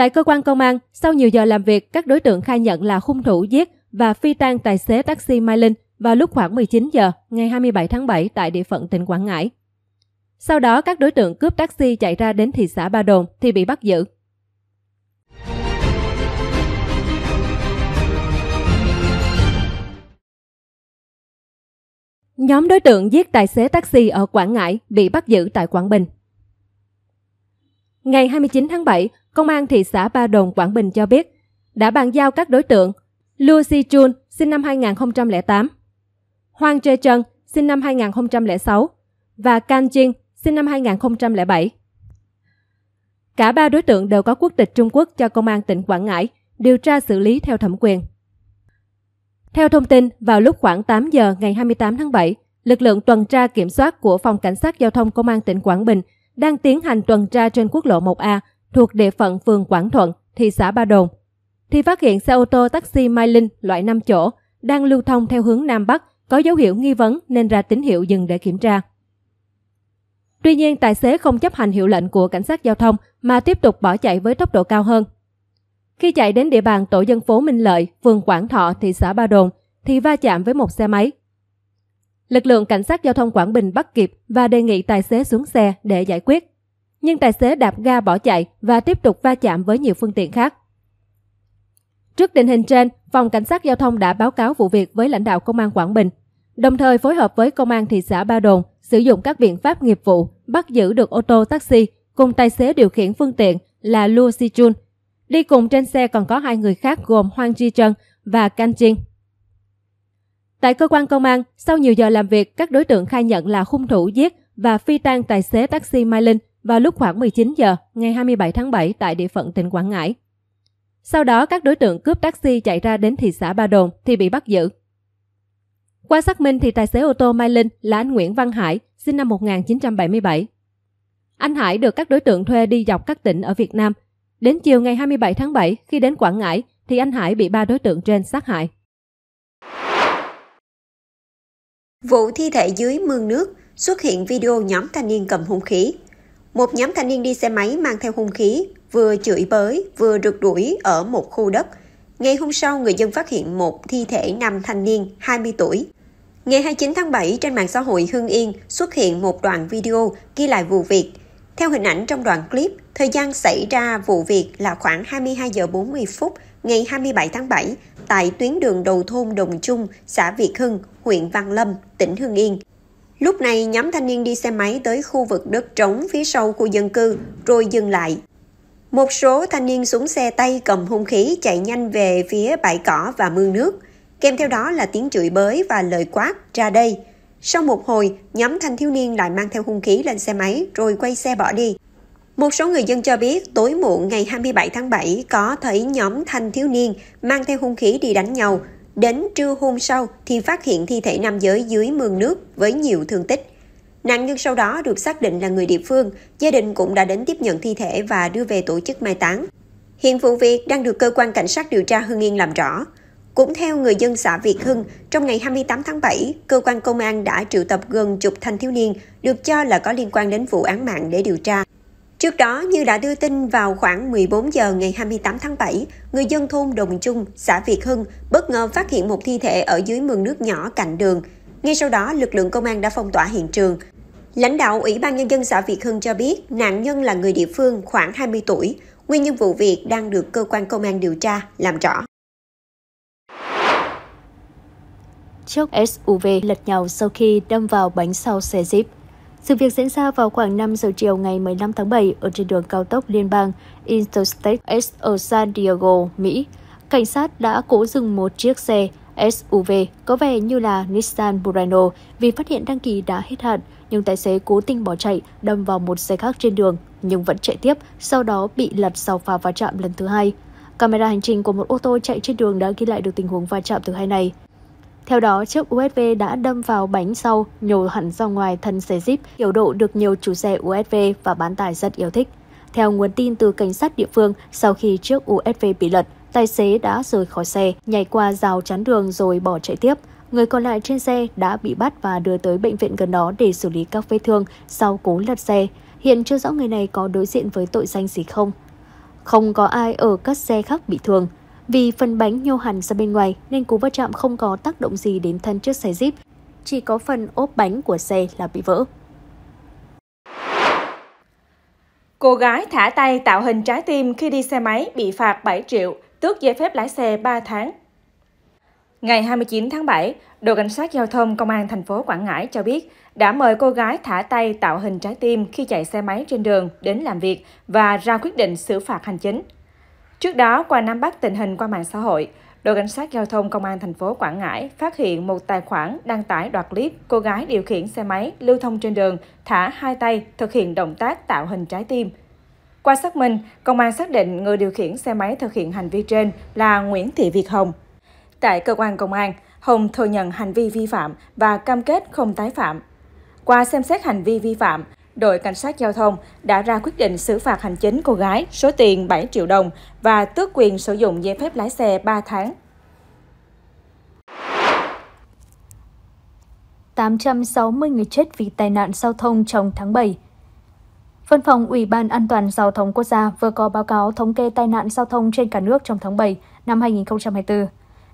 Tại cơ quan công an, sau nhiều giờ làm việc, các đối tượng khai nhận là hung thủ giết và phi tang tài xế taxi Mai Linh vào lúc khoảng 19 giờ ngày 27 tháng 7 tại địa phận tỉnh Quảng Ngãi. Sau đó, các đối tượng cướp taxi chạy ra đến thị xã Ba Đồn thì bị bắt giữ. Nhóm đối tượng giết tài xế taxi ở Quảng Ngãi bị bắt giữ tại Quảng Bình. Ngày 29 tháng 7, Công an thị xã Ba Đồn, Quảng Bình cho biết đã bàn giao các đối tượng Luo Si Chun, sinh năm 2008, Hoàng Trê Trân, sinh năm 2006 và Can Jin, sinh năm 2007. Cả ba đối tượng đều có quốc tịch Trung Quốc cho Công an tỉnh Quảng Ngãi điều tra xử lý theo thẩm quyền. Theo thông tin, vào lúc khoảng 8 giờ ngày 28 tháng 7, lực lượng tuần tra kiểm soát của Phòng Cảnh sát Giao thông Công an tỉnh Quảng Bình – đang tiến hành tuần tra trên quốc lộ 1A thuộc địa phận phường Quảng Thuận, thị xã Ba Đồn, thì phát hiện xe ô tô taxi Mai Linh loại 5 chỗ đang lưu thông theo hướng Nam Bắc có dấu hiệu nghi vấn nên ra tín hiệu dừng để kiểm tra. Tuy nhiên, tài xế không chấp hành hiệu lệnh của cảnh sát giao thông mà tiếp tục bỏ chạy với tốc độ cao hơn. Khi chạy đến địa bàn tổ dân phố Minh Lợi, phường Quảng Thọ, thị xã Ba Đồn, thì va chạm với một xe máy. Lực lượng cảnh sát giao thông Quảng Bình bắt kịp và đề nghị tài xế xuống xe để giải quyết. Nhưng tài xế đạp ga bỏ chạy và tiếp tục va chạm với nhiều phương tiện khác. Trước tình hình trên, phòng cảnh sát giao thông đã báo cáo vụ việc với lãnh đạo công an Quảng Bình, đồng thời phối hợp với công an thị xã Ba Đồn sử dụng các biện pháp nghiệp vụ bắt giữ được ô tô taxi cùng tài xế điều khiển phương tiện là Luo Si Chun. Đi cùng trên xe còn có hai người khác gồm Hoang Ji Trân và Kan Jin. Tại cơ quan công an, sau nhiều giờ làm việc, các đối tượng khai nhận là hung thủ giết và phi tang tài xế taxi Mai Linh vào lúc khoảng 19 giờ ngày 27 tháng 7 tại địa phận tỉnh Quảng Ngãi. Sau đó, các đối tượng cướp taxi chạy ra đến thị xã Ba Đồn thì bị bắt giữ. Qua xác minh thì tài xế ô tô Mai Linh là anh Nguyễn Văn Hải, sinh năm 1977. Anh Hải được các đối tượng thuê đi dọc các tỉnh ở Việt Nam. Đến chiều ngày 27 tháng 7, khi đến Quảng Ngãi, thì anh Hải bị ba đối tượng trên sát hại. Vụ thi thể dưới mương nước xuất hiện video nhóm thanh niên cầm hung khí. Một nhóm thanh niên đi xe máy mang theo hung khí, vừa chửi bới, vừa rượt đuổi ở một khu đất. Ngày hôm sau, người dân phát hiện một thi thể nam thanh niên 20 tuổi. Ngày 29 tháng 7, trên mạng xã hội Hưng Yên xuất hiện một đoạn video ghi lại vụ việc. Theo hình ảnh trong đoạn clip, thời gian xảy ra vụ việc là khoảng 22 giờ 40 phút ngày 27 tháng 7 tại tuyến đường đầu thôn Đồng Trung, xã Việt Hưng, huyện Văn Lâm, tỉnh Hưng Yên. Lúc này, nhóm thanh niên đi xe máy tới khu vực đất trống phía sau khu dân cư, rồi dừng lại. Một số thanh niên xuống xe tay cầm hung khí chạy nhanh về phía bãi cỏ và mương nước, kèm theo đó là tiếng chửi bới và lời quát ra đây. Sau một hồi, nhóm thanh thiếu niên lại mang theo hung khí lên xe máy rồi quay xe bỏ đi. Một số người dân cho biết tối muộn ngày 27 tháng 7 có thấy nhóm thanh thiếu niên mang theo hung khí đi đánh nhau. Đến trưa hôm sau thì phát hiện thi thể nam giới dưới mương nước với nhiều thương tích. Nạn nhân sau đó được xác định là người địa phương, gia đình cũng đã đến tiếp nhận thi thể và đưa về tổ chức mai táng. Hiện vụ việc đang được cơ quan cảnh sát điều tra Hưng Yên làm rõ. Cũng theo người dân xã Việt Hưng, trong ngày 28 tháng 7, cơ quan công an đã triệu tập gần chục thanh thiếu niên được cho là có liên quan đến vụ án mạng để điều tra. Trước đó, như đã đưa tin vào khoảng 14 giờ ngày 28 tháng 7, người dân thôn Đồng Trung, xã Việt Hưng bất ngờ phát hiện một thi thể ở dưới mương nước nhỏ cạnh đường. Ngay sau đó, lực lượng công an đã phong tỏa hiện trường. Lãnh đạo Ủy ban Nhân dân xã Việt Hưng cho biết nạn nhân là người địa phương khoảng 20 tuổi. Nguyên nhân vụ việc đang được cơ quan công an điều tra, làm rõ. Chiếc SUV lật nhau sau khi đâm vào bánh sau xe Jeep. Sự việc diễn ra vào khoảng 5 giờ chiều ngày 15 tháng 7 ở trên đường cao tốc liên bang Interstate S ở San Diego, Mỹ. Cảnh sát đã cố dừng một chiếc xe SUV có vẻ như là Nissan Murano vì phát hiện đăng ký đã hết hạn, nhưng tài xế cố tình bỏ chạy, đâm vào một xe khác trên đường, nhưng vẫn chạy tiếp, sau đó bị lật sau pha va chạm lần thứ hai. Camera hành trình của một ô tô chạy trên đường đã ghi lại được tình huống va chạm thứ hai này. Theo đó, chiếc USV đã đâm vào bánh sau, nhổ hẳn ra ngoài thân xe Jeep, kiểu độ được nhiều chủ xe USV và bán tải rất yêu thích. Theo nguồn tin từ cảnh sát địa phương, sau khi chiếc USV bị lật, tài xế đã rời khỏi xe, nhảy qua rào chắn đường rồi bỏ chạy tiếp. Người còn lại trên xe đã bị bắt và đưa tới bệnh viện gần đó để xử lý các vết thương sau cú lật xe. Hiện chưa rõ người này có đối diện với tội danh gì không. Không có ai ở các xe khác bị thương. Vì phần bánh nhô hẳn ra bên ngoài nên cú va chạm không có tác động gì đến thân chiếc xe Jeep, chỉ có phần ốp bánh của xe là bị vỡ. Cô gái thả tay tạo hình trái tim khi đi xe máy bị phạt 7 triệu, tước giấy phép lái xe 3 tháng. Ngày 29 tháng 7, đội cảnh sát giao thông công an thành phố Quảng Ngãi cho biết đã mời cô gái thả tay tạo hình trái tim khi chạy xe máy trên đường đến làm việc và ra quyết định xử phạt hành chính. Trước đó, qua nắm bắt tình hình qua mạng xã hội, đội cảnh sát giao thông công an thành phố Quảng Ngãi phát hiện một tài khoản đăng tải đoạt clip cô gái điều khiển xe máy lưu thông trên đường, thả hai tay thực hiện động tác tạo hình trái tim. Qua xác minh, công an xác định người điều khiển xe máy thực hiện hành vi trên là Nguyễn Thị Việt Hồng. Tại cơ quan công an, Hồng thừa nhận hành vi vi phạm và cam kết không tái phạm. Qua xem xét hành vi vi phạm, đội cảnh sát giao thông đã ra quyết định xử phạt hành chính cô gái số tiền 7 triệu đồng và tước quyền sử dụng giấy phép lái xe 3 tháng. 860 người chết vì tai nạn giao thông trong tháng 7. Văn phòng Ủy ban An toàn Giao thông Quốc gia vừa có báo cáo thống kê tai nạn giao thông trên cả nước trong tháng 7 năm 2024.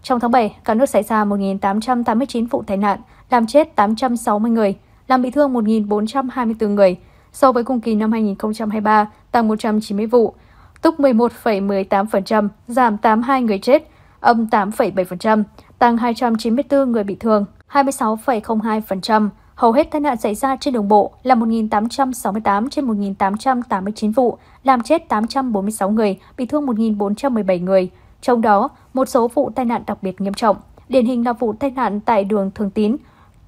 Trong tháng 7, cả nước xảy ra 1.889 vụ tai nạn, làm chết 860 người, làm bị thương 1.424 người, so với cùng kỳ năm 2023 tăng 190 vụ, tức 11,18%, giảm 82 người chết, âm 8,7%, tăng 294 người bị thương, 26,02%. Hầu hết tai nạn xảy ra trên đường bộ là 1.868 trên 1.889 vụ, làm chết 846 người, bị thương 1.417 người. Trong đó, một số vụ tai nạn đặc biệt nghiêm trọng. Điển hình là vụ tai nạn tại đường Thường Tín,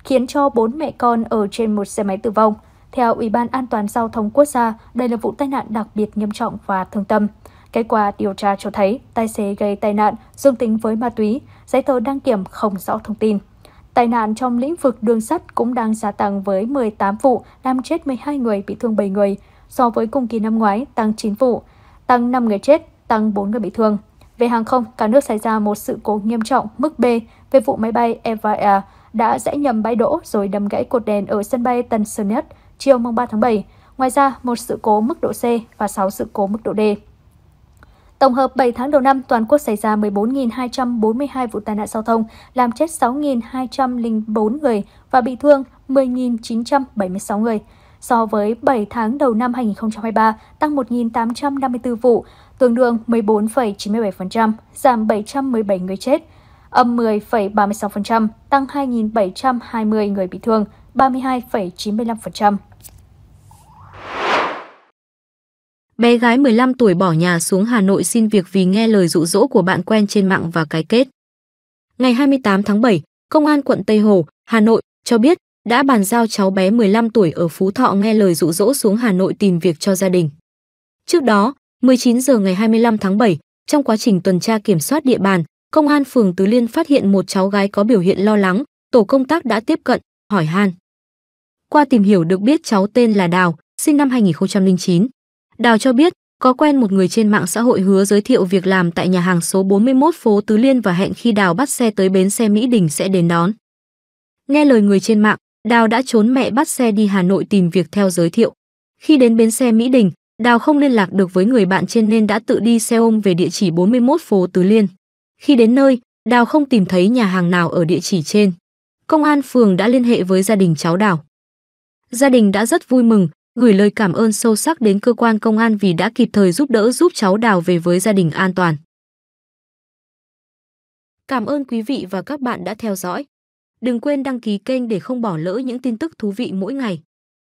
khiến cho bốn mẹ con ở trên một xe máy tử vong. Theo Ủy ban An toàn Giao thông Quốc gia, đây là vụ tai nạn đặc biệt nghiêm trọng và thương tâm. Kết quả điều tra cho thấy tài xế gây tai nạn dương tính với ma túy, giấy tờ đăng kiểm không rõ thông tin. Tai nạn trong lĩnh vực đường sắt cũng đang gia tăng với 18 vụ, làm chết 12 người, bị thương 7 người, so với cùng kỳ năm ngoái tăng 9 vụ, tăng 5 người chết, tăng 4 người bị thương. Về hàng không, cả nước xảy ra một sự cố nghiêm trọng mức B về vụ máy bay Eva đã rẽ nhầm bãi đỗ rồi đâm gãy cột đèn ở sân bay Tân Sơn Nhất chiều mùng 3 tháng 7. Ngoài ra, một sự cố mức độ C và 6 sự cố mức độ D. Tổng hợp 7 tháng đầu năm, toàn quốc xảy ra 14.242 vụ tai nạn giao thông, làm chết 6.204 người và bị thương 10.976 người. So với 7 tháng đầu năm 2023, tăng 1.854 vụ, tương đương 14,97%, giảm 717 người chết, âm 10,36%, tăng 2.720 người bị thương, 32,95%. Bé gái 15 tuổi bỏ nhà xuống Hà Nội xin việc vì nghe lời dụ dỗ của bạn quen trên mạng và cái kết. Ngày 28 tháng 7, Công an quận Tây Hồ, Hà Nội cho biết đã bàn giao cháu bé 15 tuổi ở Phú Thọ nghe lời dụ dỗ xuống Hà Nội tìm việc cho gia đình. Trước đó, 19 giờ ngày 25 tháng 7, trong quá trình tuần tra kiểm soát địa bàn, Công an phường Tứ Liên phát hiện một cháu gái có biểu hiện lo lắng, tổ công tác đã tiếp cận, hỏi han. Qua tìm hiểu được biết cháu tên là Đào, sinh năm 2009. Đào cho biết có quen một người trên mạng xã hội hứa giới thiệu việc làm tại nhà hàng số 41 phố Tứ Liên và hẹn khi Đào bắt xe tới bến xe Mỹ Đình sẽ đến đón. Nghe lời người trên mạng, Đào đã trốn mẹ bắt xe đi Hà Nội tìm việc theo giới thiệu. Khi đến bến xe Mỹ Đình, Đào không liên lạc được với người bạn trên nên đã tự đi xe ôm về địa chỉ 41 phố Tứ Liên. Khi đến nơi, Đào không tìm thấy nhà hàng nào ở địa chỉ trên. Công an phường đã liên hệ với gia đình cháu Đào. Gia đình đã rất vui mừng, gửi lời cảm ơn sâu sắc đến cơ quan công an vì đã kịp thời giúp đỡ giúp cháu Đào về với gia đình an toàn. Cảm ơn quý vị và các bạn đã theo dõi. Đừng quên đăng ký kênh để không bỏ lỡ những tin tức thú vị mỗi ngày.